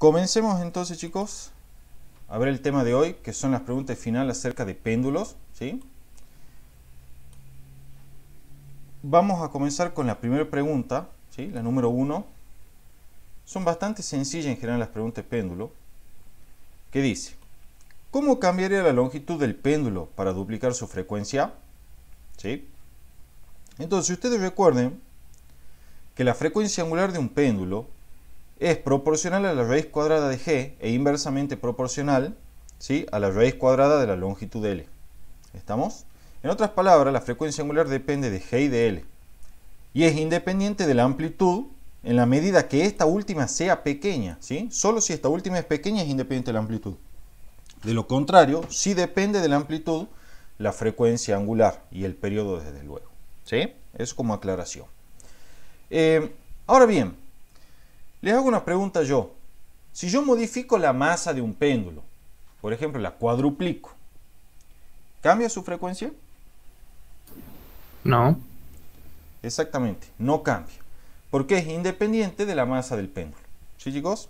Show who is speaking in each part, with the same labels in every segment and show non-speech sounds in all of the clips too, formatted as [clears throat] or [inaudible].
Speaker 1: Comencemos entonces, chicos, a ver el tema de hoy, que son las preguntas finales acerca de péndulos, ¿sí? Vamos a comenzar con la primera pregunta, ¿sí? La número uno. Son bastante sencillas en general las preguntas de péndulo. ¿Qué dice? ¿Cómo cambiaría la longitud del péndulo para duplicar su frecuencia? ¿Sí? Entonces, ustedes recuerden que la frecuencia angular de un péndulo es proporcional a la raíz cuadrada de g e inversamente proporcional ¿sí? a la raíz cuadrada de la longitud de L. ¿Estamos? En otras palabras, la frecuencia angular depende de g y de L. Y es independiente de la amplitud en la medida que esta última sea pequeña. ¿sí? Solo si esta última es pequeña es independiente de la amplitud. De lo contrario, sí depende de la amplitud la frecuencia angular y el periodo desde luego. ¿sí? Es como aclaración. Eh, ahora bien, les hago una pregunta yo. Si yo modifico la masa de un péndulo, por ejemplo, la cuadruplico, ¿cambia su frecuencia? No. Exactamente, no cambia, porque es independiente de la masa del péndulo. ¿Sí, chicos?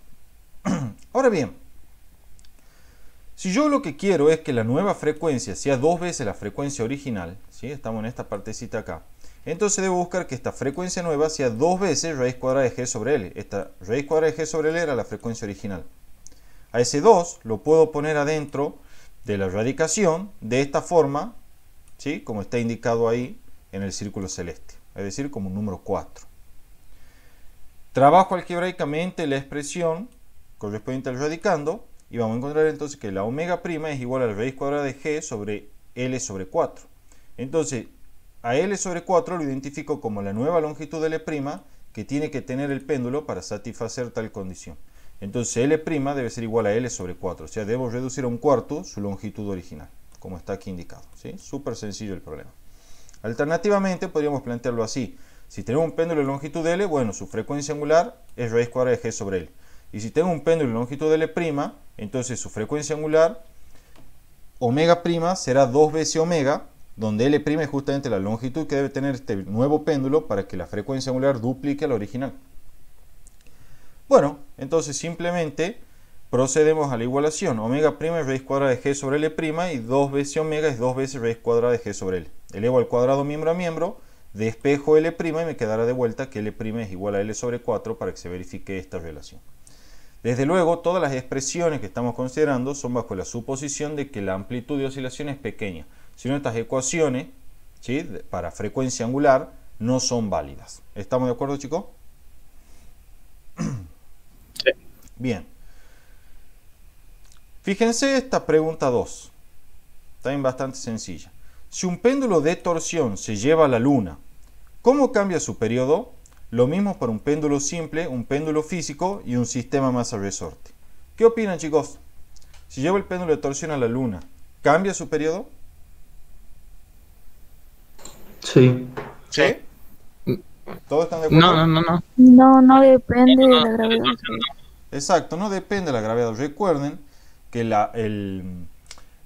Speaker 1: [clears throat] Ahora bien, si yo lo que quiero es que la nueva frecuencia sea dos veces la frecuencia original, ¿sí? estamos en esta partecita acá, entonces debo buscar que esta frecuencia nueva sea dos veces raíz cuadrada de g sobre l. Esta raíz cuadrada de g sobre l era la frecuencia original. A ese 2 lo puedo poner adentro de la radicación de esta forma, ¿sí? como está indicado ahí en el círculo celeste, es decir, como un número 4. Trabajo algebraicamente la expresión correspondiente al radicando y vamos a encontrar entonces que la omega prima es igual a raíz cuadrada de g sobre l sobre 4. Entonces, a L sobre 4 lo identifico como la nueva longitud de L' que tiene que tener el péndulo para satisfacer tal condición. Entonces L' debe ser igual a L sobre 4, o sea, debo reducir a un cuarto su longitud original, como está aquí indicado. ¿sí? Súper sencillo el problema. Alternativamente podríamos plantearlo así. Si tengo un péndulo de longitud L, bueno, su frecuencia angular es raíz cuadrada de G sobre L. Y si tengo un péndulo de longitud L', entonces su frecuencia angular, omega prima, será 2 veces omega, donde L' es justamente la longitud que debe tener este nuevo péndulo para que la frecuencia angular duplique a la original. Bueno, entonces simplemente procedemos a la igualación. Omega es raíz cuadrada de g sobre L y 2 veces omega es 2 veces raíz cuadrada de g sobre L. Elevo al cuadrado miembro a miembro, despejo L y me quedará de vuelta que L es igual a L sobre 4 para que se verifique esta relación. Desde luego, todas las expresiones que estamos considerando son bajo la suposición de que la amplitud de oscilación es pequeña sino estas ecuaciones para frecuencia angular no son válidas. ¿Estamos de acuerdo, chicos? Sí. Bien. Fíjense esta pregunta 2. También bastante sencilla. Si un péndulo de torsión se lleva a la luna, ¿cómo cambia su periodo? Lo mismo para un péndulo simple, un péndulo físico y un sistema masa resorte. ¿Qué opinan, chicos? Si lleva el péndulo de torsión a la luna, ¿cambia su periodo? Sí. ¿Sí? ¿Todos están de acuerdo? No, no, no, no. No, no depende de la gravedad. Exacto, no depende de la gravedad. Recuerden que la, eh,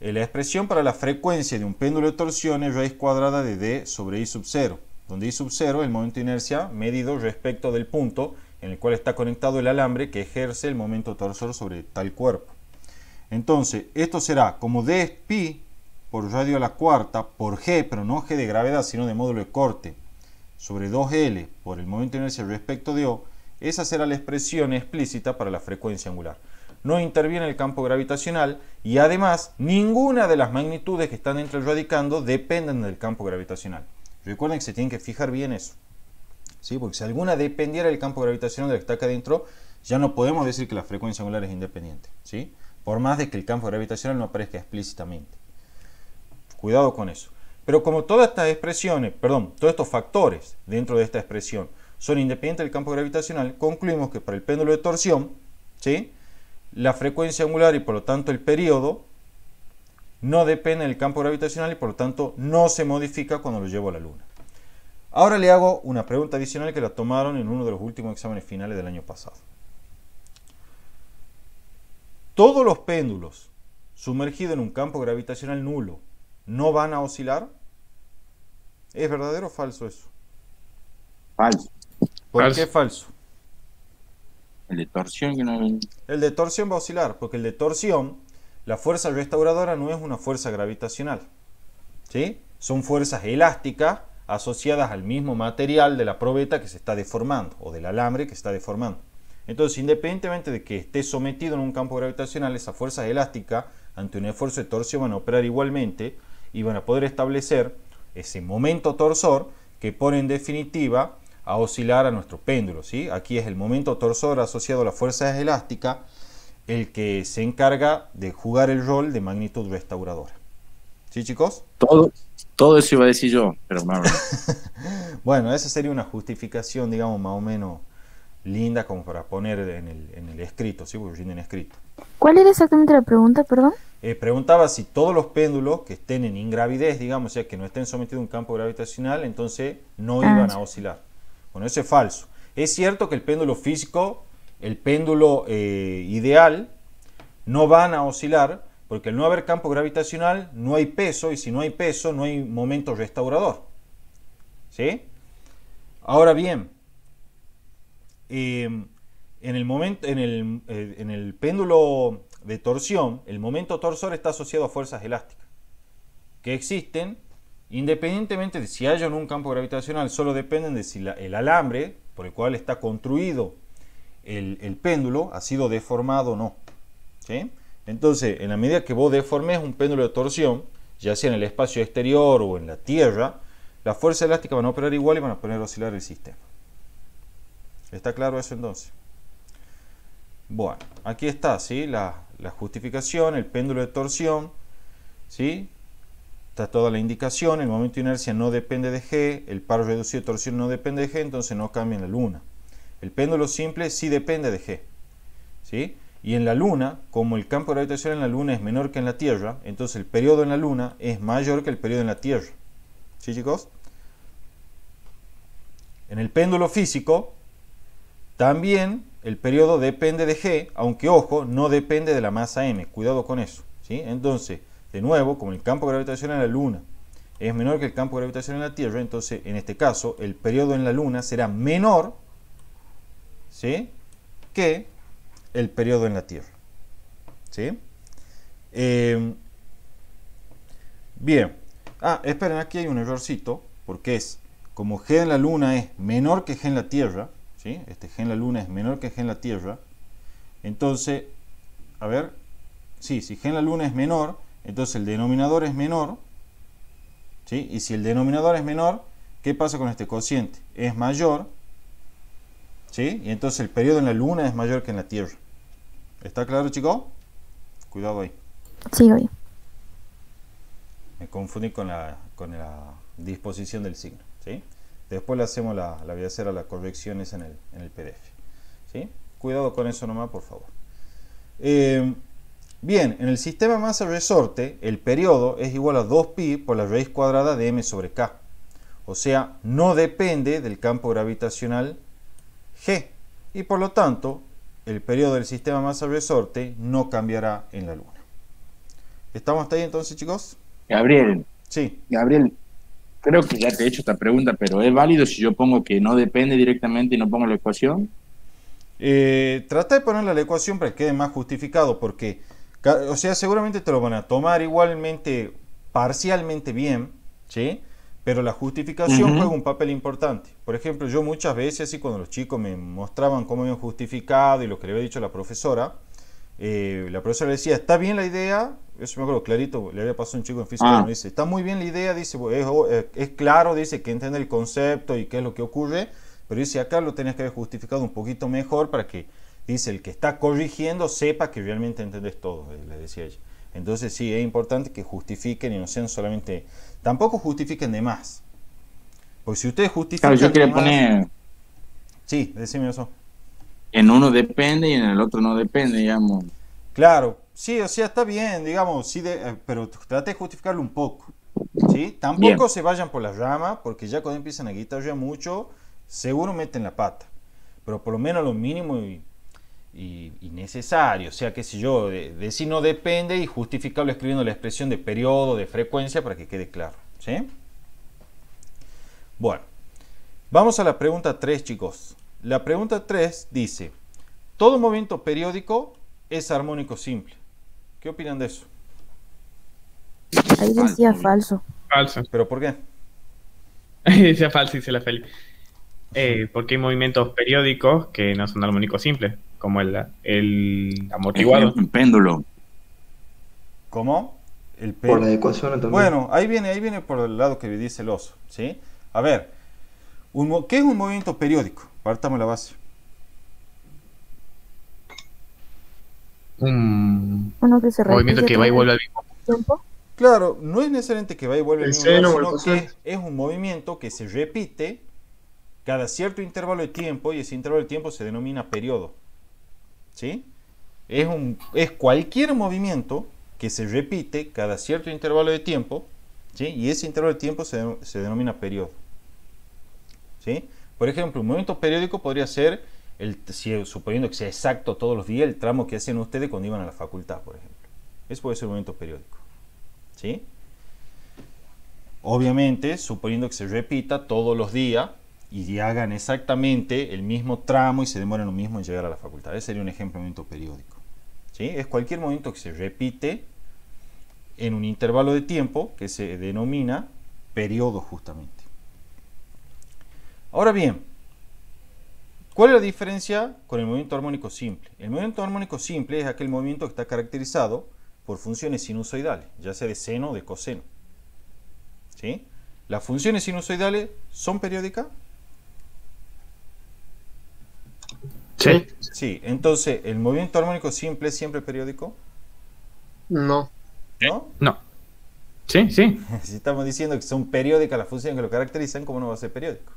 Speaker 1: la expresión para la frecuencia de un péndulo de torsión es raíz cuadrada de d sobre i sub 0, donde i sub 0 es el momento de inercia medido respecto del punto en el cual está conectado el alambre que ejerce el momento torsor sobre tal cuerpo. Entonces, esto será como d es pi por radio a la cuarta, por G, pero no G de gravedad, sino de módulo de corte, sobre 2L por el momento de inercia respecto de O, esa será la expresión explícita para la frecuencia angular. No interviene el campo gravitacional y además ninguna de las magnitudes que están dentro del radicando dependen del campo gravitacional. Recuerden que se tienen que fijar bien eso. ¿sí? Porque si alguna dependiera del campo gravitacional de la que está acá adentro, ya no podemos decir que la frecuencia angular es independiente. ¿sí? Por más de que el campo gravitacional no aparezca explícitamente. Cuidado con eso. Pero como todas estas expresiones, perdón, todos estos factores dentro de esta expresión son independientes del campo gravitacional, concluimos que para el péndulo de torsión, ¿sí? la frecuencia angular y por lo tanto el periodo no depende del campo gravitacional y por lo tanto no se modifica cuando lo llevo a la Luna. Ahora le hago una pregunta adicional que la tomaron en uno de los últimos exámenes finales del año pasado. Todos los péndulos sumergidos en un campo gravitacional nulo no van a oscilar? ¿Es verdadero o falso eso? Falso. ¿Por qué falso? El de torsión. El de torsión va a oscilar, porque el de torsión, la fuerza restauradora no es una fuerza gravitacional. ¿Sí? Son fuerzas elásticas asociadas al mismo material de la probeta que se está deformando o del alambre que está deformando. Entonces, independientemente de que esté sometido en un campo gravitacional, esa fuerza elástica, ante un esfuerzo de torsión van a operar igualmente y van a poder establecer ese momento torsor que pone en definitiva a oscilar a nuestro péndulo. ¿sí? Aquí es el momento torsor asociado a la fuerza elástica el que se encarga de jugar el rol de magnitud restauradora. ¿Sí, chicos? Todo, todo eso iba a decir yo, pero más [laughs] bueno, esa sería una justificación, digamos, más o menos linda como para poner en el, escrito, ¿sí? porque en escrito. ¿Cuál era exactamente la pregunta, perdón? Eh, preguntaba si todos los péndulos que estén en ingravidez, digamos, o sea, que no estén sometidos a un campo gravitacional, entonces no ah, iban a oscilar. Bueno, eso es falso. Es cierto que el péndulo físico, el péndulo eh, ideal, no van a oscilar, porque al no haber campo gravitacional no hay peso, y si no hay peso no hay momento restaurador. ¿Sí? Ahora bien, eh, en el, momento, eh, en el, péndulo de torsión, el momento torsor está asociado a fuerzas elásticas, que existen independientemente de si hay o no un campo gravitacional, solo dependen de si el alambre por el cual está construido el, péndulo ha sido deformado o no. Entonces, en la medida que vos deformes un péndulo de torsión, ya sea en el espacio exterior o en la Tierra, las fuerzas elásticas van a operar igual y van a poner a oscilar el sistema. ¿Está claro eso entonces? Bueno, aquí está, ¿sí? La, justificación, el péndulo de torsión, ¿sí? Está toda la indicación, el momento de inercia no depende de G, el paro reducido de torsión no depende de G, entonces no cambia en la luna. El péndulo simple sí depende de G, ¿sí? Y en la luna, como el campo de gravitación en la luna es menor que en la Tierra, entonces el periodo en la luna es mayor que el periodo en la Tierra. ¿Sí, chicos? En el péndulo físico, también el periodo depende de G, aunque ojo, no depende de la masa M, cuidado con eso. ¿sí? Entonces, de nuevo, como el campo gravitacional en la Luna es menor que el campo gravitacional en la Tierra, entonces en este caso el periodo en la Luna será menor que el periodo en la Tierra. Em, bien, ah, esperen, aquí hay un errorcito, porque es como G en la Luna es menor que G en la Tierra, este G en la Luna es menor que G en la Tierra. Entonces, a ver, sí, si G en la Luna es menor, entonces el denominador es menor. ¿sí? Y si el denominador es menor, ¿qué pasa con este cociente? Es mayor. ¿sí? Y entonces el periodo en la Luna es mayor que en la Tierra. ¿Está claro, chicos? Cuidado ahí. Sí, oye. Me confundí con la, con la disposición del signo. ¿sí? Después le hacemos la, la voy a hacer a las correcciones en el, en el PDF. ¿sí? Cuidado con eso nomás, por favor. Eh, bien, en el sistema masa resorte, el periodo es igual a 2pi por la raíz cuadrada de m sobre k. O sea, no depende del campo gravitacional g. Y por lo tanto, el periodo del sistema masa resorte no cambiará en la Luna. ¿Estamos hasta ahí entonces, chicos? Gabriel. Sí. Gabriel, creo que ya te he hecho esta pregunta, pero ¿es válido si yo pongo que no depende directamente y no pongo la ecuación? Eh, trata de ponerle la ecuación para que quede más justificado, porque, o sea, seguramente te lo van a tomar igualmente, parcialmente bien, ¿sí? Pero la justificación juega un papel importante. Por ejemplo, yo muchas veces, y cuando los chicos me mostraban cómo habían justificado y lo que le había dicho la profesora, eh, la profesora le decía, está bien la idea, eso me acuerdo clarito, le había pasado a un chico en física, y ah. me dice, está muy bien la idea, dice, es, eh, claro, dice que entiende el concepto y qué es lo que ocurre, pero dice, acá lo tenías que haber justificado un poquito mejor para que, dice, el que está corrigiendo sepa que realmente entendés todo, eh, le decía ella. Entonces sí, es importante que justifiquen y no sean solamente, tampoco justifiquen de más. Porque si ustedes justifican... Claro, yo quiero poner... Sí, decime eso en uno depende y en el otro no depende, digamos. Claro, sí, o sea, está bien, digamos, sí eh, pero trate de justificarlo un poco. ¿sí? Tampoco se vayan por las ramas, porque ya cuando empiezan a ya mucho, seguro meten la pata. Pero por lo menos lo mínimo y, necesario. O sea, qué sé yo, de, si no depende y justificarlo escribiendo la expresión de periodo, de frecuencia, para que quede claro. ¿sí? Bueno, vamos a la pregunta 3, chicos. La pregunta 3 dice, todo movimiento periódico es armónico simple. ¿Qué opinan de eso? Ahí decía falso. Falso. ¿Pero por qué? [laughs] Ahí decía falso, dice la feliz. Eh, porque hay movimientos periódicos que no son armónicos simples, como el, el amortiguado. Un péndulo. ¿Cómo? El Por la ecuación Bueno, ahí viene, ahí viene por el lado que dice el oso. ¿sí? A ver, ¿qué es un movimiento periódico? Partamos la base. Mm. Un movimiento que va y vuelve al mismo tiempo. Claro, no es necesariamente que va y vuelve al mismo tiempo, que es un movimiento que se repite cada cierto intervalo de tiempo y ese intervalo de tiempo se denomina periodo. ¿Sí? Es, un, es cualquier movimiento que se repite cada cierto intervalo de tiempo y ese intervalo de tiempo se denomina periodo. ¿Sí? Por ejemplo, un momento periódico podría ser, el, suponiendo que sea exacto todos los días, el tramo que hacen ustedes cuando iban a la facultad, por ejemplo. Eso puede ser un momento periódico. Obviamente, suponiendo que se repita todos los días y hagan exactamente el mismo tramo y se demora lo mismo en llegar a la facultad. Ese sería un ejemplo de momento periódico. ¿Sí? Es cualquier momento que se repite en un intervalo de tiempo que se denomina periodo justamente. Ahora bien, ¿cuál es la diferencia con el movimiento armónico simple? El movimiento armónico simple es aquel movimiento que está caracterizado por funciones sinusoidales, ya sea de seno o de coseno. ¿Sí? ¿Las funciones sinusoidales son periódicas? Sí. Sí, entonces, ¿el movimiento armónico simple es siempre periódico? No. ¿No? No. Sí, sí. [laughs] si estamos diciendo que son periódicas las funciones que lo caracterizan, ¿cómo no va a ser periódico?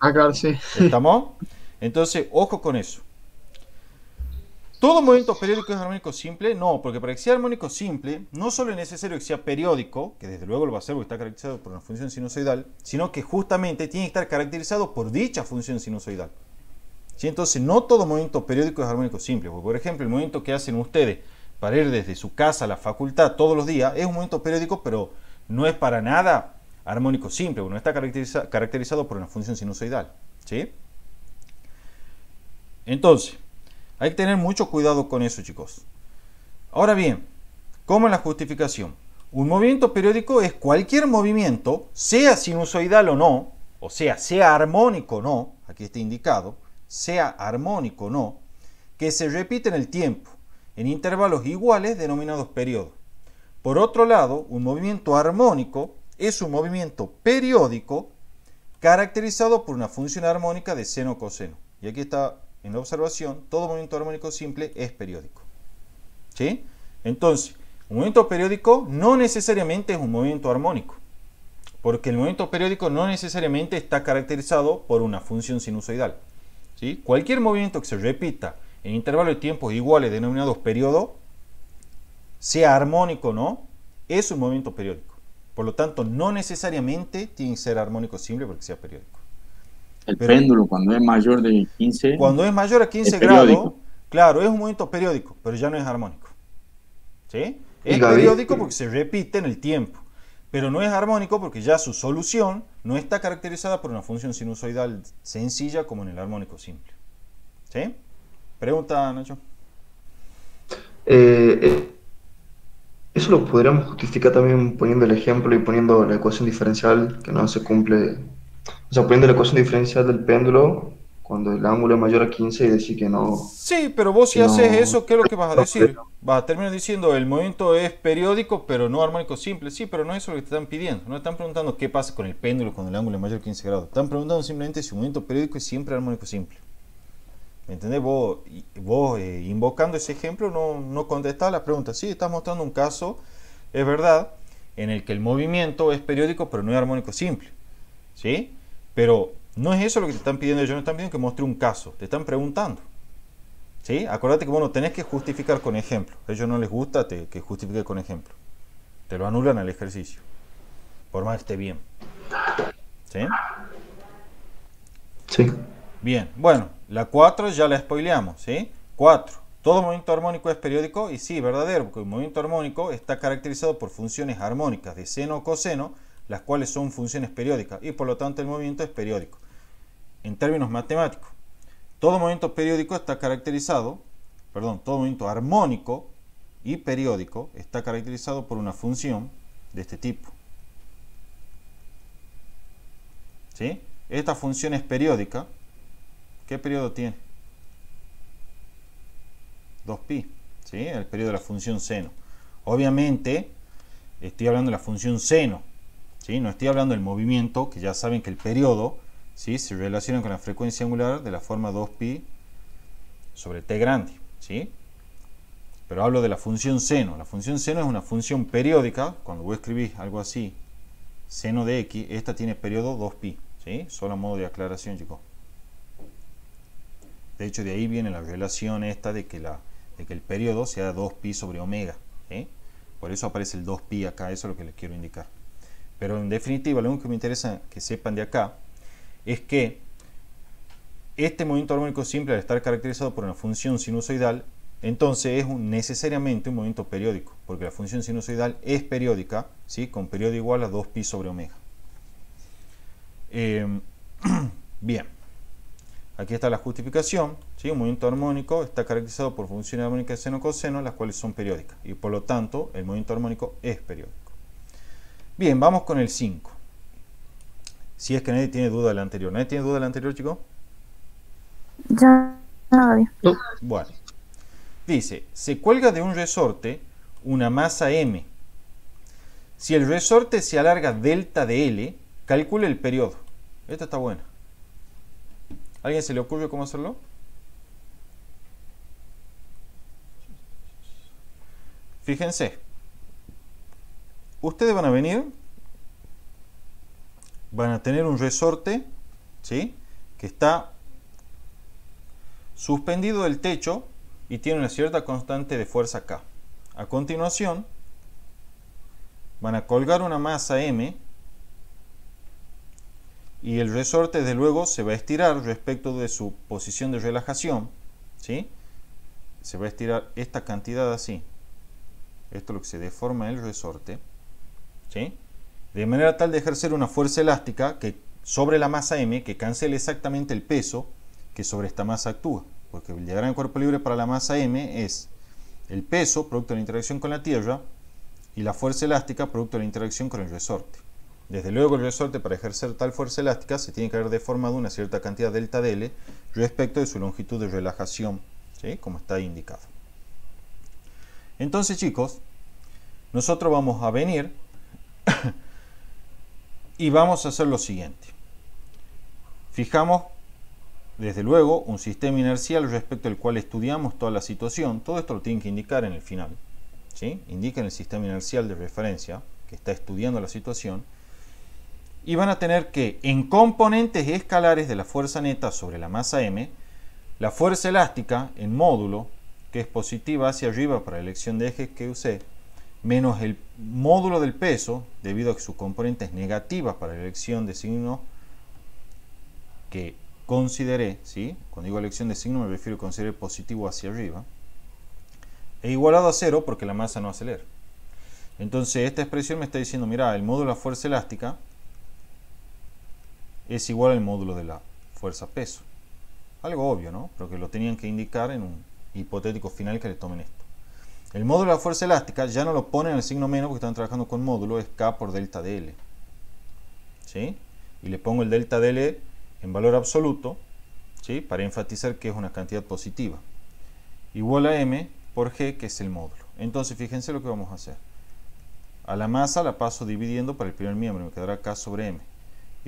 Speaker 1: Acá ah, sí. ¿Estamos? Entonces, ojo con eso. ¿Todo movimiento periódico es armónico simple? No, porque para que sea armónico simple, no solo es necesario que sea periódico, que desde luego lo va a ser porque está caracterizado por una función sinusoidal, sino que justamente tiene que estar caracterizado por dicha función sinusoidal. Entonces, no todo movimiento periódico es armónico simple, por ejemplo, el movimiento que hacen ustedes para ir desde su casa a la facultad todos los días es un movimiento periódico, pero no es para nada armónico simple, uno está caracterizado por una función sinusoidal. ¿sí? Entonces, hay que tener mucho cuidado con eso, chicos. Ahora bien, ...¿cómo es la justificación, un movimiento periódico es cualquier movimiento, sea sinusoidal o no, o sea, sea armónico o no, aquí está indicado, sea armónico o no, que se repite en el tiempo, en intervalos iguales denominados periodos. Por otro lado, un movimiento armónico es un movimiento periódico caracterizado por una función armónica de seno coseno. Y aquí está en la observación, todo movimiento armónico simple es periódico. ¿Sí? Entonces, un movimiento periódico no necesariamente es un movimiento armónico, porque el movimiento periódico no necesariamente está caracterizado por una función sinusoidal. ¿Sí? Cualquier movimiento que se repita en intervalos de tiempo iguales denominados periodo, sea armónico o no, es un movimiento periódico. Por lo tanto, no necesariamente tiene que ser armónico simple porque sea periódico. El péndulo, cuando es mayor de 15. Cuando es mayor a 15 grados, claro, es un movimiento periódico, pero ya no es armónico. ¿Sí? Es periódico porque se repite en el tiempo, pero no es armónico porque ya su solución no está caracterizada por una función sinusoidal sencilla como en el armónico simple. ¿Sí? Pregunta, Nacho. Eh, eh eso lo podríamos justificar también poniendo el ejemplo y poniendo la ecuación diferencial que no se cumple. O sea, poniendo la ecuación diferencial del péndulo cuando el ángulo es mayor a 15 y decir que no. Sí, pero vos si haces eso, ¿qué es lo que vas a decir? Vas a terminar diciendo el movimiento es periódico, pero no armónico simple. Sí, pero no es eso lo que te están pidiendo. No están preguntando qué pasa con el péndulo cuando el ángulo es mayor a 15 grados. están preguntando simplemente si un movimiento periódico es siempre armónico simple. ¿Me entendés? Vos, eh, invocando ese ejemplo no, no contestás la pregunta. Sí, estás mostrando un caso, es verdad, en el que el movimiento es periódico pero no es armónico simple. ¿Sí? Pero no es eso lo que te están pidiendo ellos, no están pidiendo que muestre un caso, te están preguntando. ¿Sí? Acuérdate que bueno, tenés que justificar con ejemplo. A ellos no les gusta que justifique con ejemplo. Te lo anulan al ejercicio. Por más que esté bien. ¿Sí? Sí. Bien, bueno, la 4 ya la spoileamos, ¿sí? 4. Todo movimiento armónico es periódico y sí, verdadero, porque el movimiento armónico está caracterizado por funciones armónicas de seno o coseno, las cuales son funciones periódicas y por lo tanto el movimiento es periódico. En términos matemáticos, todo movimiento periódico está caracterizado, perdón, todo movimiento armónico y periódico está caracterizado por una función de este tipo. ¿Sí? Esta función es periódica ¿Qué periodo tiene? 2pi, ¿sí? El periodo de la función seno. Obviamente, estoy hablando de la función seno, ¿sí? No estoy hablando del movimiento, que ya saben que el periodo, ¿sí? Se relaciona con la frecuencia angular de la forma 2pi sobre t grande, ¿sí? Pero hablo de la función seno. La función seno es una función periódica, cuando vos escribís algo así, seno de x, esta tiene periodo 2pi, ¿sí? Solo a modo de aclaración, chicos. De hecho, de ahí viene la relación esta de que, el periodo sea 2pi sobre omega. ¿eh? Por eso aparece el 2pi acá, eso es lo que les quiero indicar. Pero en definitiva, lo único que me interesa que sepan de acá es que este movimiento armónico simple, al estar caracterizado por una función sinusoidal, entonces es necesariamente un movimiento periódico, porque la función sinusoidal es periódica, ¿sí? con periodo igual a 2pi sobre omega. Em, [clears throat] bien. Aquí está la justificación. ¿sí? Un movimiento armónico está caracterizado por funciones armónicas de seno coseno, las cuales son periódicas. Y por lo tanto, el movimiento armónico es periódico. Bien, vamos con el 5. Si es que nadie tiene duda del anterior. ¿Nadie tiene duda del anterior, chico? Ya, nadie. Bueno. Dice, se cuelga de un resorte una masa M. Si el resorte se alarga delta de L, calcule el periodo. Esta está buena alguien se le ocurre cómo hacerlo? Fíjense. Ustedes van a venir, van a tener un resorte, ¿sí? Que está suspendido del techo y tiene una cierta constante de fuerza K A continuación, van a colgar una masa M y el resorte desde luego se va a estirar respecto de su posición de relajación, ¿sí? Se va a estirar esta cantidad así. Esto es lo que se deforma el resorte, De manera tal de ejercer una fuerza elástica que sobre la masa M que cancele exactamente el peso que sobre esta masa actúa, porque el diagrama de cuerpo libre para la masa M es el peso producto de la interacción con la tierra y la fuerza elástica producto de la interacción con el resorte. Desde luego el resorte para ejercer tal fuerza elástica se tiene que haber deformado una cierta cantidad delta de L respecto de su longitud de relajación, como está indicado. Entonces chicos, nosotros vamos a venir [coughs] y vamos a hacer lo siguiente. Fijamos desde luego un sistema inercial respecto al cual estudiamos toda la situación. Todo esto lo tienen que indicar en el final. ¿sí? Indiquen el sistema inercial de referencia que está estudiando la situación y van a tener que, en componentes escalares de la fuerza neta sobre la masa m, la fuerza elástica en módulo, que es positiva hacia arriba para la elección de ejes que usé, menos el módulo del peso, debido a que su componente es negativa para la elección de signo que consideré, ¿sí? cuando digo elección de signo me refiero a considerar positivo hacia arriba, e igualado a cero porque la masa no acelera. Entonces esta expresión me está diciendo, mira, el módulo de la fuerza elástica es igual al módulo de la fuerza-peso. Algo obvio, ¿no? Pero que lo tenían que indicar en un hipotético final que le tomen esto. El módulo de la fuerza elástica ya no lo ponen en el signo menos porque están trabajando con módulo, es K por delta DL. ¿Sí? Y le pongo el delta de L en valor absoluto, ¿sí? Para enfatizar que es una cantidad positiva. Igual a M por G, que es el módulo. Entonces, fíjense lo que vamos a hacer. A la masa la paso dividiendo para el primer miembro, me quedará K sobre M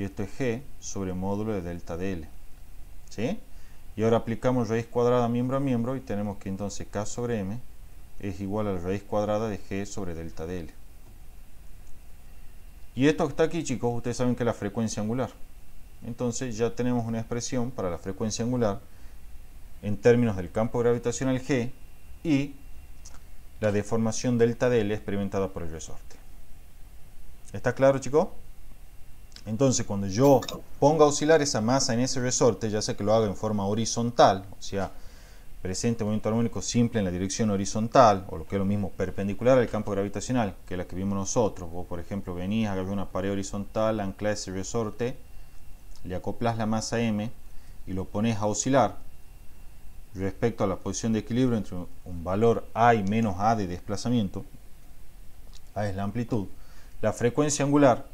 Speaker 1: y esto es g sobre módulo de delta de L. ¿Sí? Y ahora aplicamos raíz cuadrada miembro a miembro y tenemos que entonces k sobre m es igual a la raíz cuadrada de g sobre delta de L. Y esto que está aquí, chicos, ustedes saben que es la frecuencia angular. Entonces ya tenemos una expresión para la frecuencia angular en términos del campo gravitacional g y la deformación delta de L experimentada por el resorte. ¿Está claro, chicos? Entonces, cuando yo ponga a oscilar esa masa en ese resorte, ya sea que lo haga en forma horizontal, o sea, presente movimiento armónico simple en la dirección horizontal, o lo que es lo mismo, perpendicular al campo gravitacional, que es la que vimos nosotros. O por ejemplo, venís, agarrás una pared horizontal, anclas ese resorte, le acoplas la masa m y lo pones a oscilar respecto a la posición de equilibrio entre un valor a y menos a de desplazamiento, a es la amplitud, la frecuencia angular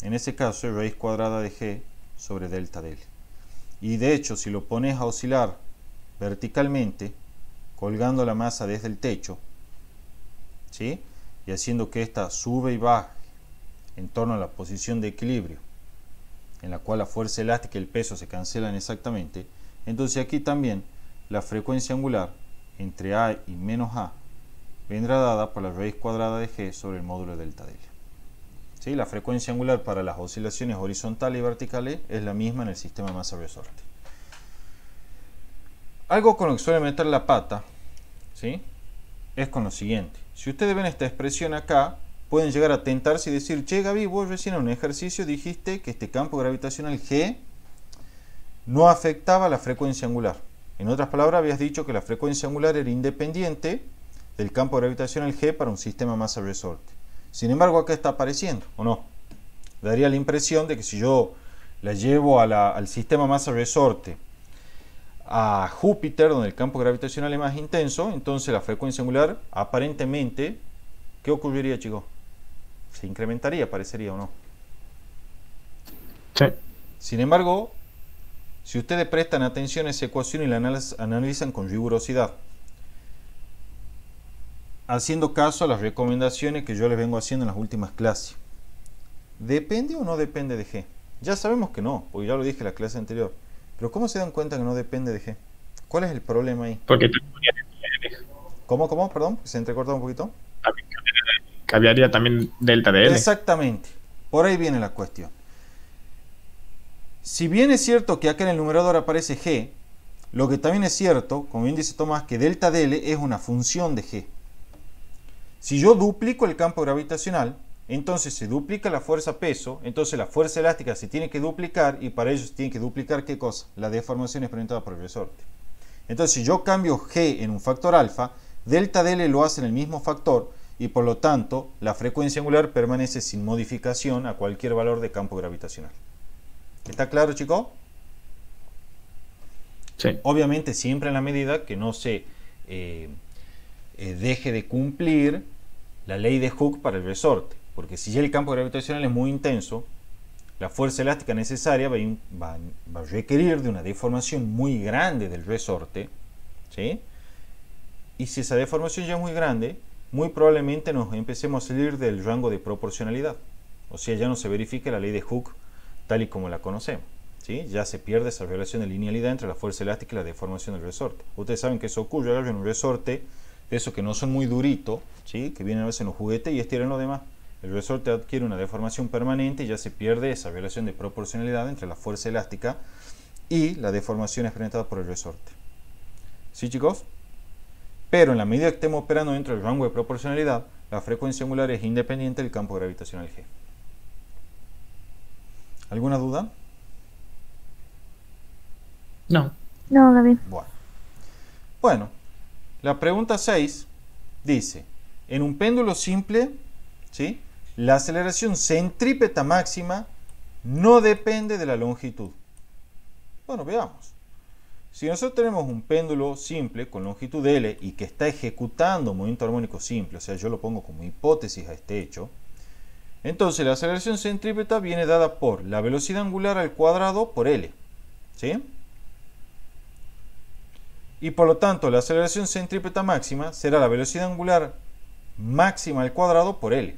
Speaker 1: en ese caso es raíz cuadrada de g sobre delta de L. Y de hecho, si lo pones a oscilar verticalmente, colgando la masa desde el techo, ¿sí? y haciendo que ésta sube y baje en torno a la posición de equilibrio, en la cual la fuerza elástica y el peso se cancelan exactamente, entonces aquí también la frecuencia angular entre A y menos A vendrá dada por la raíz cuadrada de G sobre el módulo delta de L. La frecuencia angular para las oscilaciones horizontales y verticales es la misma en el sistema masa-resorte. Algo con lo que suele meter la pata es con lo siguiente. Si ustedes ven esta expresión acá, pueden llegar a tentarse y decir, che Gaby, vos recién en un ejercicio dijiste que este campo gravitacional G no afectaba la frecuencia angular. En otras palabras, habías dicho que la frecuencia angular era independiente del campo gravitacional G para un sistema masa-resorte. Sin embargo, acá está apareciendo, ¿o no? Daría la impresión de que si yo la llevo al sistema masa resorte a Júpiter, donde el campo gravitacional es más intenso, entonces la frecuencia angular aparentemente, ¿qué ocurriría, chicos? Se incrementaría, aparecería o no. Sí. Sin embargo, si ustedes prestan atención a esa ecuación y la analizan con rigurosidad, haciendo caso a las recomendaciones que yo les vengo haciendo en las últimas clases. ¿Depende o no depende de G? Ya sabemos que no, porque ya lo dije en la clase anterior. Pero ¿cómo se dan cuenta que no depende de G? ¿Cuál es el problema ahí? Porque ¿Cómo, cómo? Perdón, se entrecortó un poquito. Cambiaría también delta de L. Exactamente. Por ahí viene la cuestión. Si bien es cierto que acá en el numerador aparece G, lo que también es cierto, como bien dice Tomás, que delta de L es una función de G. Si yo duplico el campo gravitacional, entonces se duplica la fuerza peso, entonces la fuerza elástica se tiene que duplicar y para ello se tiene que duplicar qué cosa? La deformación experimentada por el resorte. Entonces si yo cambio g en un factor alfa, delta L e lo hace en el mismo factor y por lo tanto la frecuencia angular permanece sin modificación a cualquier valor de campo gravitacional. ¿Está claro chico? Sí. Obviamente siempre en la medida que no se... Eh, eh, deje de cumplir la ley de Hooke para el resorte. Porque si ya el campo gravitacional es muy intenso, la fuerza elástica necesaria va a, requerir de una deformación muy grande del resorte. ¿sí? Y si esa deformación ya es muy grande, muy probablemente nos empecemos a salir del rango de proporcionalidad. O sea, ya no se verifica la ley de Hooke tal y como la conocemos. ¿sí? Ya se pierde esa relación de linealidad entre la fuerza elástica y la deformación del resorte. Ustedes saben que eso ocurre en un resorte de esos que no son muy duritos, ¿sí? que vienen a veces en los juguetes y estiran los demás. El resorte adquiere una deformación permanente y ya se pierde esa relación de proporcionalidad entre la fuerza elástica y la deformación experimentada por el resorte. ¿Sí, chicos? Pero en la medida que estemos operando dentro del rango de proporcionalidad, la frecuencia angular es independiente del campo gravitacional G. ¿Alguna duda? No. No, David. Bueno. bueno, la pregunta 6 dice, en un péndulo simple, ¿sí? la aceleración centrípeta máxima no depende de la longitud. Bueno, veamos. Si nosotros tenemos un péndulo simple con longitud L y que está ejecutando movimiento armónico simple, o sea, yo lo pongo como hipótesis a este hecho, entonces la aceleración centrípeta viene dada por la velocidad angular al cuadrado por L. ¿Sí? y por lo tanto la aceleración centrípeta máxima será la velocidad angular máxima al cuadrado por L.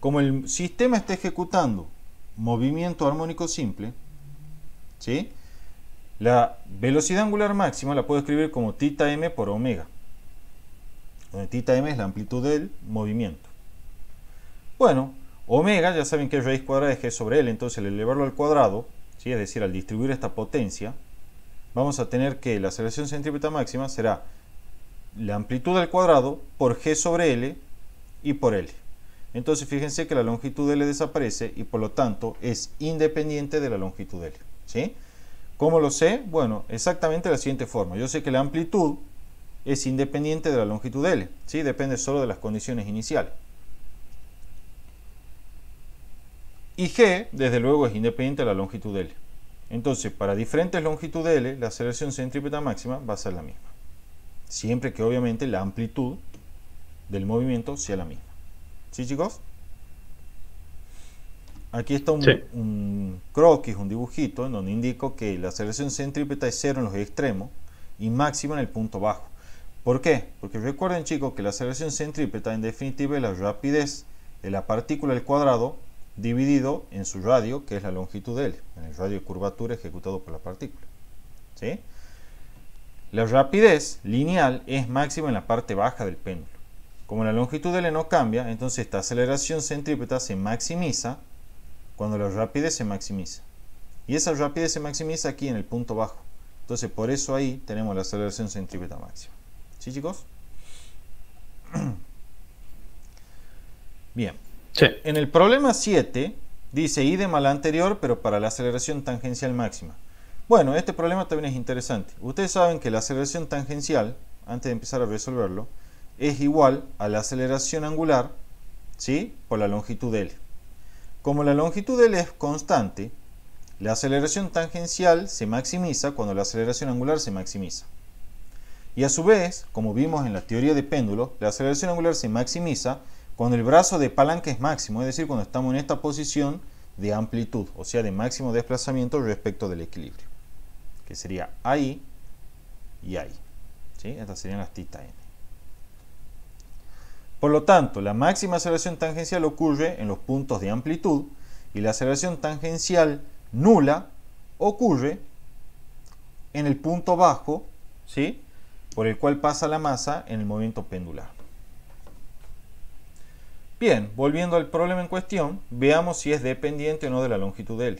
Speaker 1: Como el sistema está ejecutando movimiento armónico simple, la velocidad angular máxima la puedo escribir como tita m por omega, donde tita m es la amplitud del movimiento. Bueno, omega ya saben que es raíz cuadrada de g sobre L, entonces al elevarlo al cuadrado, ¿sí? es decir, al distribuir esta potencia, vamos a tener que la aceleración centrípeta máxima será la amplitud al cuadrado por g sobre l y por l. Entonces fíjense que la longitud de L desaparece y por lo tanto es independiente de la longitud L. ¿sí? ¿Cómo lo sé? Bueno, exactamente de la siguiente forma. Yo sé que la amplitud es independiente de la longitud L. ¿sí? Depende solo de las condiciones iniciales. Y G, desde luego, es independiente de la longitud L. Entonces, para diferentes longitudes L, la aceleración centrípeta máxima va a ser la misma. Siempre que obviamente la amplitud del movimiento sea la misma. ¿Sí, chicos? Aquí está un, croquis, un dibujito, en donde indico que la aceleración centrípeta es cero en los extremos y máxima en el punto bajo. ¿Por qué? Porque recuerden, chicos, que la aceleración centrípeta en definitiva es la rapidez de la partícula al cuadrado dividido en su radio, que es la longitud de L, en el radio de curvatura ejecutado por la partícula. ¿sí? La rapidez lineal es máxima en la parte baja del péndulo. Como la longitud de L no cambia, entonces esta aceleración centrípeta se maximiza cuando la rapidez se maximiza. Y esa rapidez se maximiza aquí en el punto bajo. Entonces por eso ahí tenemos la aceleración centrípeta máxima. ¿Sí chicos? [clears throat] Bien. En el problema 7 dice idem de mal anterior, pero para la aceleración tangencial máxima. Bueno, este problema también es interesante. Ustedes saben que la aceleración tangencial, antes de empezar a resolverlo, es igual a la aceleración angular ¿sí? por la longitud L. Como la longitud L es constante, la aceleración tangencial se maximiza cuando la aceleración angular se maximiza. Y a su vez, como vimos en la teoría de péndulo, la aceleración angular se maximiza cuando el brazo de palanca es máximo, es decir, cuando estamos en esta posición de amplitud, o sea, de máximo desplazamiento respecto del equilibrio, que sería ahí y ahí. Estas serían las tita n. Por lo tanto, la máxima aceleración tangencial ocurre en los puntos de amplitud y la aceleración tangencial nula ocurre en el punto bajo, ¿sí? por el cual pasa la masa en el movimiento pendular. Bien, volviendo al problema en cuestión, veamos si es dependiente o no de la longitud de L.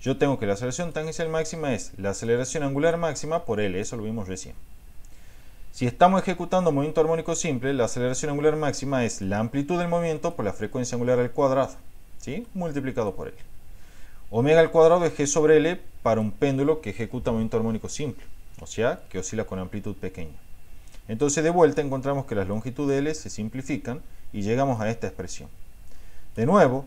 Speaker 1: Yo tengo que la aceleración tangencial máxima es la aceleración angular máxima por L, eso lo vimos recién. Si estamos ejecutando movimiento armónico simple, la aceleración angular máxima es la amplitud del movimiento por la frecuencia angular al cuadrado, ¿sí? multiplicado por L. Omega al cuadrado es G sobre L para un péndulo que ejecuta movimiento armónico simple, o sea, que oscila con amplitud pequeña. Entonces de vuelta encontramos que las longitudes L se simplifican y llegamos a esta expresión. De nuevo,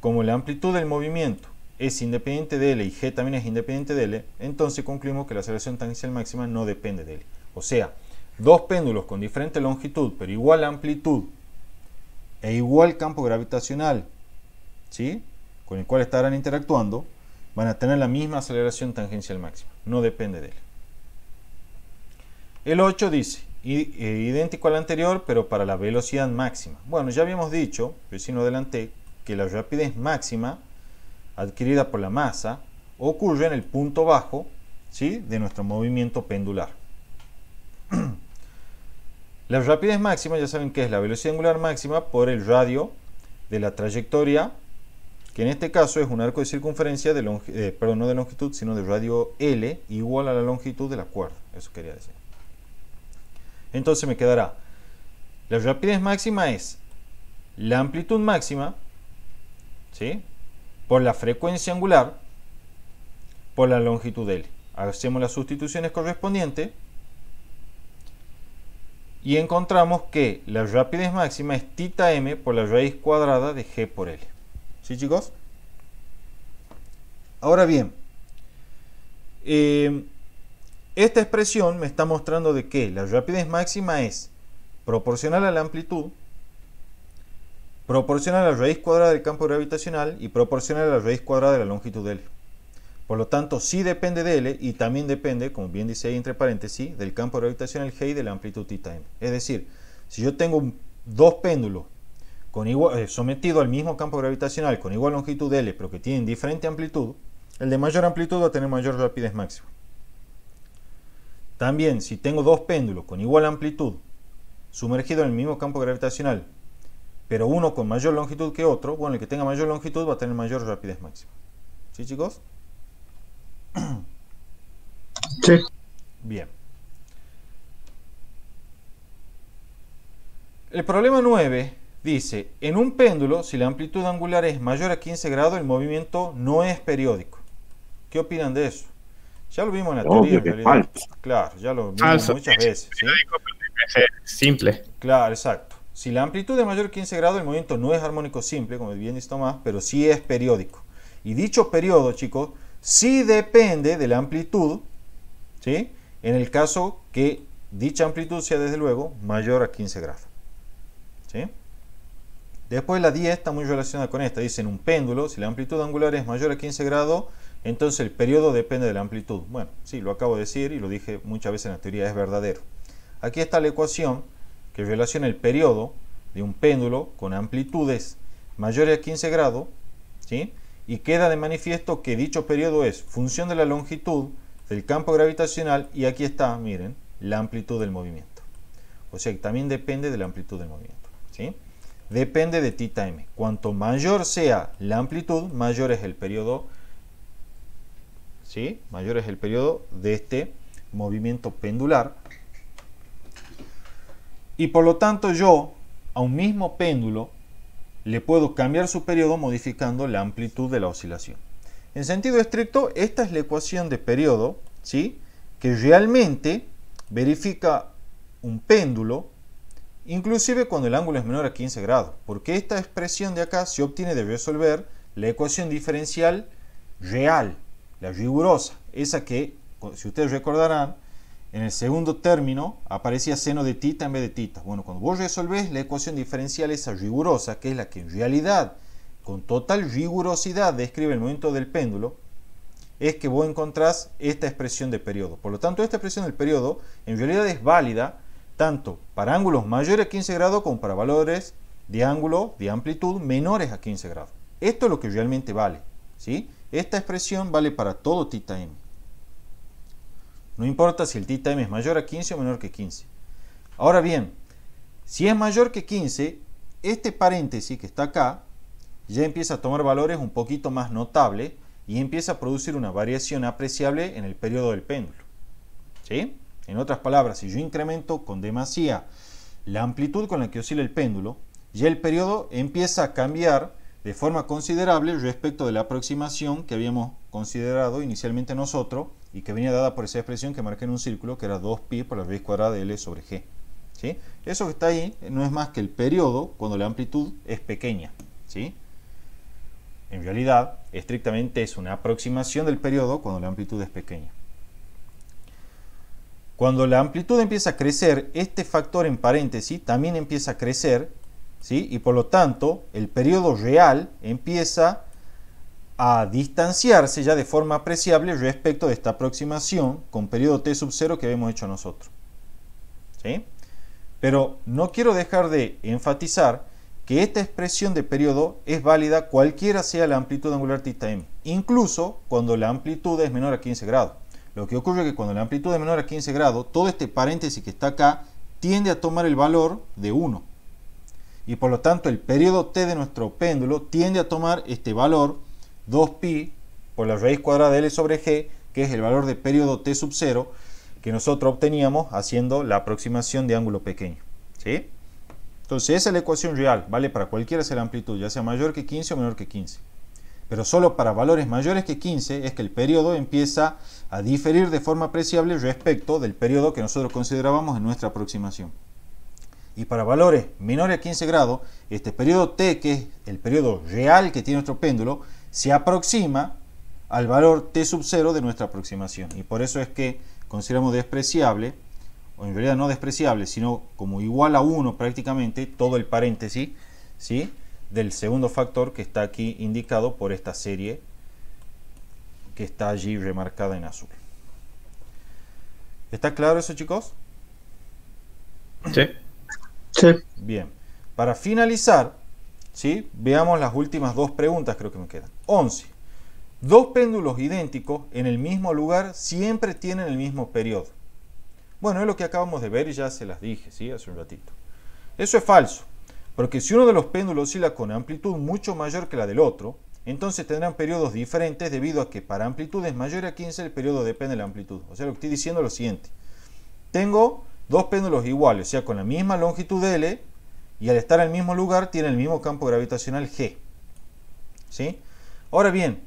Speaker 1: como la amplitud del movimiento es independiente de L y G también es independiente de L, entonces concluimos que la aceleración tangencial máxima no depende de L. O sea, dos péndulos con diferente longitud pero igual amplitud e igual campo gravitacional, ¿sí? con el cual estarán interactuando, van a tener la misma aceleración tangencial máxima. No depende de L. El 8 dice, eh, idéntico al anterior, pero para la velocidad máxima. Bueno, ya habíamos dicho, si no adelanté, que la rapidez máxima adquirida por la masa ocurre en el punto bajo ¿sí? de nuestro movimiento pendular. [clears throat] la rapidez máxima, ya saben que es la velocidad angular máxima por el radio de la trayectoria, que en este caso es un arco de circunferencia, de eh, perdón, no de longitud, sino de radio L, igual a la longitud de la cuerda. Eso quería decir. Entonces me quedará la rapidez máxima es la amplitud máxima ¿sí? por la frecuencia angular por la longitud L. Hacemos las sustituciones correspondientes y encontramos que la rapidez máxima es tita m por la raíz cuadrada de g por L. ¿Sí chicos? Ahora bien, eh, esta expresión me está mostrando de que la rapidez máxima es proporcional a la amplitud, proporcional a la raíz cuadrada del campo gravitacional y proporcional a la raíz cuadrada de la longitud de L. Por lo tanto, sí depende de L y también depende, como bien dice ahí entre paréntesis, del campo gravitacional G y de la amplitud M, Es decir, si yo tengo dos péndulos eh, sometidos al mismo campo gravitacional con igual longitud L, pero que tienen diferente amplitud, el de mayor amplitud va a tener mayor rapidez máxima. También, si tengo dos péndulos con igual amplitud sumergidos en el mismo campo gravitacional, pero uno con mayor longitud que otro, bueno, el que tenga mayor longitud va a tener mayor rapidez máxima. ¿Sí, chicos? [clears throat] Sí. Bien. El problema 9 dice, en un péndulo, si la amplitud angular es mayor a 15 grados, el movimiento no es periódico. ¿Qué opinan de eso? Ya lo vimos en la teoría, Claro, ya lo vimos muchas veces. Simple. Claro, exacto. Si la amplitud es mayor que 15 grados, el movimiento no es armónico simple, como bien dice más pero sí es periódico. Y dicho periodo, chicos, sí depende de la amplitud, ¿sí? En el caso que dicha amplitud sea, desde luego, mayor a 15 grados. ¿Sí? Después la 10 está muy relacionada con esta. Dice, en un péndulo, si la amplitud angular es mayor a 15 grados, entonces el periodo depende de la amplitud. Bueno, sí, lo acabo de decir y lo dije muchas veces en la teoría, es verdadero. Aquí está la ecuación que relaciona el periodo de un péndulo con amplitudes mayores a 15 grados, ¿sí? y queda de manifiesto que dicho periodo es función de la longitud del campo gravitacional y aquí está, miren, la amplitud del movimiento. O sea que también depende de la amplitud del movimiento. ¿sí? Depende de m Cuanto mayor sea la amplitud, mayor es el periodo mayor es el periodo de este movimiento pendular. Y por lo tanto yo a un mismo péndulo le puedo cambiar su periodo modificando la amplitud de la oscilación. En sentido estricto, esta es la ecuación de periodo ¿sí? que realmente verifica un péndulo inclusive cuando el ángulo es menor a 15 grados, porque esta expresión de acá se obtiene de resolver la ecuación diferencial real la rigurosa, esa que, si ustedes recordarán, en el segundo término aparecía seno de tita en vez de tita. Bueno, cuando vos resolvés la ecuación diferencial esa rigurosa, que es la que en realidad con total rigurosidad describe el momento del péndulo, es que vos encontrás esta expresión de periodo. Por lo tanto, esta expresión del periodo en realidad es válida tanto para ángulos mayores a 15 grados como para valores de ángulo de amplitud menores a 15 grados. Esto es lo que realmente vale. ¿sí? Esta expresión vale para todo tita m. No importa si el teta m es mayor a 15 o menor que 15. Ahora bien, si es mayor que 15, este paréntesis que está acá ya empieza a tomar valores un poquito más notables y empieza a producir una variación apreciable en el periodo del péndulo. ¿Sí? En otras palabras, si yo incremento con demasía la amplitud con la que oscila el péndulo, ya el periodo empieza a cambiar de forma considerable respecto de la aproximación que habíamos considerado inicialmente nosotros y que venía dada por esa expresión que marqué en un círculo que era 2pi por la raíz cuadrada de L sobre G. ¿sí? Eso que está ahí no es más que el periodo cuando la amplitud es pequeña. En realidad, estrictamente es una aproximación del periodo cuando la amplitud es pequeña. Cuando la amplitud empieza a crecer, este factor en paréntesis también empieza a crecer y por lo tanto el periodo real empieza a distanciarse ya de forma apreciable respecto de esta aproximación con periodo T sub 0 que habíamos hecho nosotros. ¿sí? Pero no quiero dejar de enfatizar que esta expresión de periodo es válida cualquiera sea la amplitud angular tista m, incluso cuando la amplitud es menor a 15 grados. Lo que ocurre es que cuando la amplitud es menor a 15 grados, todo este paréntesis que está acá tiende a tomar el valor de 1 y por lo tanto el periodo t de nuestro péndulo tiende a tomar este valor 2pi por la raíz cuadrada de L sobre G, que es el valor de periodo t sub 0 que nosotros obteníamos haciendo la aproximación de ángulo pequeño. ¿sí? Entonces esa es la ecuación real, vale para cualquiera sea la amplitud, ya sea mayor que 15 o menor que 15. Pero solo para valores mayores que 15 es que el periodo empieza a diferir de forma apreciable respecto del periodo que nosotros considerábamos en nuestra aproximación y para valores menores a 15 grados, este periodo T, que es el periodo real que tiene nuestro péndulo, se aproxima al valor T sub 0 de nuestra aproximación. Y por eso es que consideramos despreciable, o en realidad no despreciable, sino como igual a 1 prácticamente, todo el paréntesis, ¿sí? del segundo factor que está aquí indicado por esta serie que está allí remarcada en azul. ¿Está claro eso, chicos? Sí. Bien. Para finalizar, veamos las últimas dos preguntas, creo que me quedan. 11. Dos péndulos idénticos en el mismo lugar siempre tienen el mismo periodo. Bueno, es lo que acabamos de ver y ya se las dije, ¿sí? Hace un ratito. Eso es falso, porque si uno de los péndulos oscila con amplitud mucho mayor que la del otro, entonces tendrán periodos diferentes debido a que para amplitudes mayores a 15 el periodo depende de la amplitud. O sea, lo que estoy diciendo es lo siguiente. Tengo dos péndulos iguales, o sea, con la misma longitud L, y al estar en el mismo lugar tiene el mismo campo gravitacional G. ¿Sí? Ahora bien,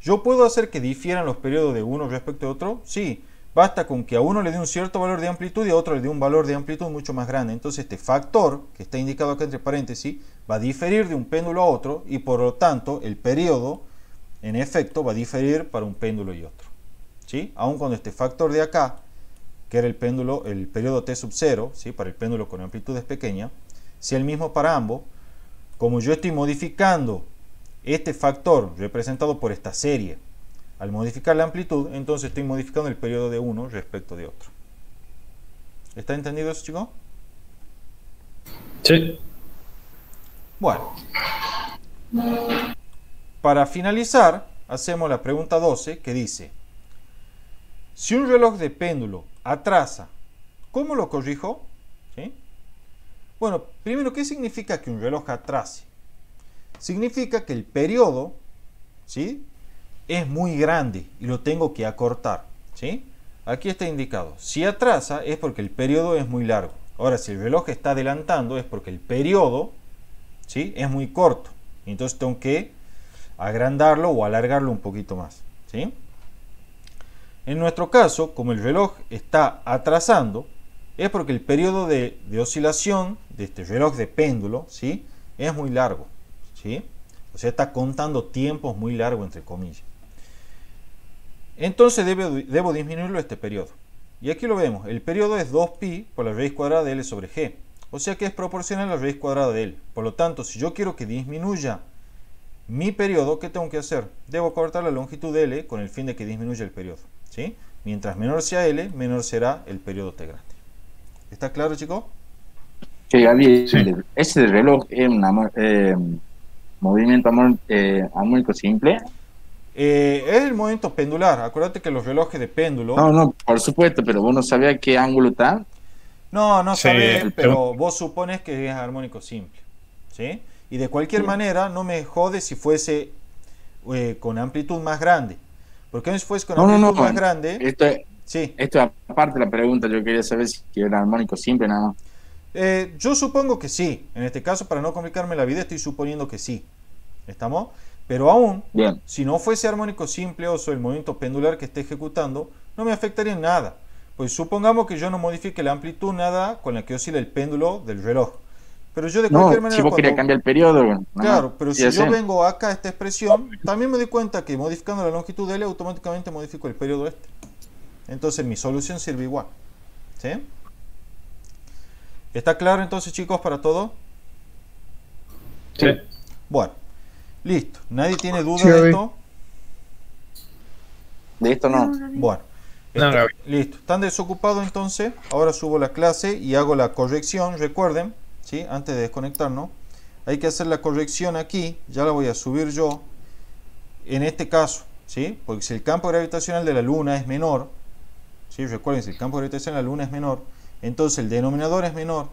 Speaker 1: ¿yo puedo hacer que difieran los periodos de uno respecto a otro? Sí, basta con que a uno le dé un cierto valor de amplitud y a otro le dé un valor de amplitud mucho más grande. Entonces este factor, que está indicado acá entre paréntesis, va a diferir de un péndulo a otro y por lo tanto el periodo, en efecto, va a diferir para un péndulo y otro. ¿Sí? Aun cuando este factor de acá que era el péndulo, el periodo T sub 0, ¿sí? para el péndulo con es pequeña si el mismo para ambos, como yo estoy modificando este factor representado por esta serie, al modificar la amplitud, entonces estoy modificando el periodo de uno respecto de otro. ¿Está entendido eso, chicos? Sí. Bueno. Para finalizar, hacemos la pregunta 12 que dice, si un reloj de péndulo atrasa. ¿Cómo lo corrijo? Bueno, primero, ¿qué significa que un reloj atrase? Significa que el periodo ¿sí? es muy grande y lo tengo que acortar. Aquí está indicado. Si atrasa es porque el periodo es muy largo. Ahora, si el reloj está adelantando es porque el periodo ¿sí? es muy corto. Entonces tengo que agrandarlo o alargarlo un poquito más. ¿sí? En nuestro caso, como el reloj está atrasando, es porque el periodo de, oscilación de este reloj de péndulo ¿sí? es muy largo. ¿sí? O sea, está contando tiempos muy largos, entre comillas. Entonces debo, debo disminuirlo este periodo. Y aquí lo vemos, el periodo es 2pi por la raíz cuadrada de L sobre G. O sea que es proporcional a la raíz cuadrada de L. Por lo tanto, si yo quiero que disminuya mi periodo, ¿qué tengo que hacer? Debo cortar la longitud de L con el fin de que disminuya el periodo. Mientras menor sea L, menor será el periodo T grande. ¿Está claro, chicos? Sí, ese reloj es un eh, movimiento armónico eh, simple. Eh, es el movimiento pendular. Acuérdate que los relojes de péndulo. No, no, por supuesto, pero vos no sabías qué ángulo está. No, no pero vos supones que es armónico simple. ¿Sí? Y de cualquier manera, no me jode si fuese con amplitud más grande. Porque un con no, más grande. Esto, sí. esto aparte de la pregunta, yo quería saber si era armónico simple nada eh, yo supongo que sí. En este caso, para no complicarme la vida, estoy suponiendo que sí. ¿Estamos? Pero aún, si no fuese armónico simple o el movimiento pendular que esté ejecutando, no me afectaría en nada. Pues supongamos que yo no modifique la amplitud nada con la que oscila el péndulo del reloj. Pero yo de cualquier manera. Si vos cambiar el periodo. claro, pero si yo vengo acá a esta expresión, también me doy cuenta que modificando la longitud de L e, automáticamente modifico el periodo este. Entonces mi solución sirve igual. ¿Sí? ¿Está claro entonces, chicos, para todo? Sí. Bueno, listo. ¿Nadie tiene duda de esto? De esto no. Bueno. Este, listo. ¿Están desocupados entonces? Ahora subo la clase y hago la corrección, recuerden antes de desconectarnos hay que hacer la corrección aquí ya la voy a subir yo en este caso ¿sí? porque si el campo gravitacional de la luna es menor ¿sí? recuerden si el campo gravitacional de la luna es menor entonces el denominador es menor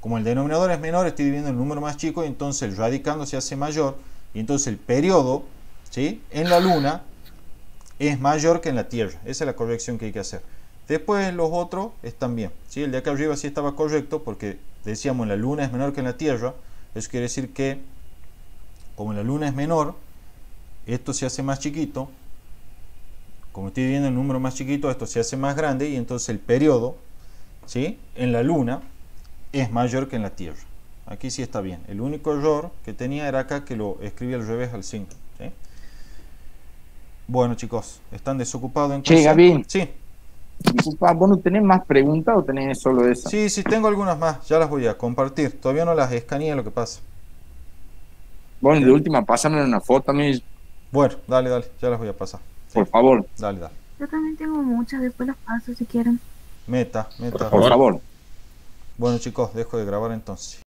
Speaker 1: como el denominador es menor estoy dividiendo el número más chico y entonces el radicando se hace mayor y entonces el periodo en la luna es mayor que en la tierra esa es la corrección que hay que hacer Después los otros están bien. ¿sí? El de acá arriba sí estaba correcto porque decíamos la luna es menor que en la Tierra. Eso quiere decir que como la luna es menor, esto se hace más chiquito. Como estoy viendo el número más chiquito, esto se hace más grande y entonces el periodo ¿sí? en la luna es mayor que en la Tierra. Aquí sí está bien. El único error que tenía era acá que lo escribí al revés al 5. Bueno chicos, ¿están desocupados en Sí, Sí. Ah, ¿Vos no tenés más preguntas o tenés solo esas? Sí, sí, tengo algunas más, ya las voy a compartir. Todavía no las escaneé lo que pasa. Bueno, de última, pásame una foto a mí. Bueno, dale, dale, ya las voy a pasar. Por favor. Dale, dale. Yo también tengo muchas, después las paso si quieren. Meta, meta. Por favor. Bueno chicos, dejo de grabar entonces.